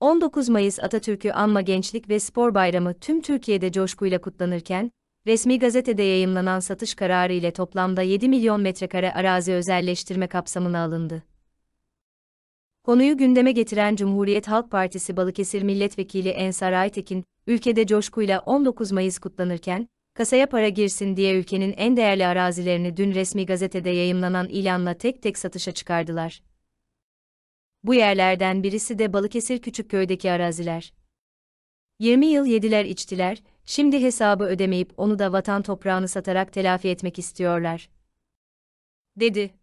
19 Mayıs Atatürk'ü Anma Gençlik ve Spor Bayramı tüm Türkiye'de coşkuyla kutlanırken, resmi gazetede yayımlanan satış kararı ile toplamda 7 milyon metrekare arazi özelleştirme kapsamına alındı. Konuyu gündeme getiren Cumhuriyet Halk Partisi Balıkesir Milletvekili Ensar Aytekin, ülkede coşkuyla 19 Mayıs kutlanırken, kasaya para girsin diye ülkenin en değerli arazilerini dün resmi gazetede yayımlanan ilanla tek tek satışa çıkardılar. Bu yerlerden birisi de Balıkesir Küçükköy'deki araziler. 20 yıl yediler içtiler, şimdi hesabı ödemeyip onu da vatan toprağını satarak telafi etmek istiyorlar. Dedi.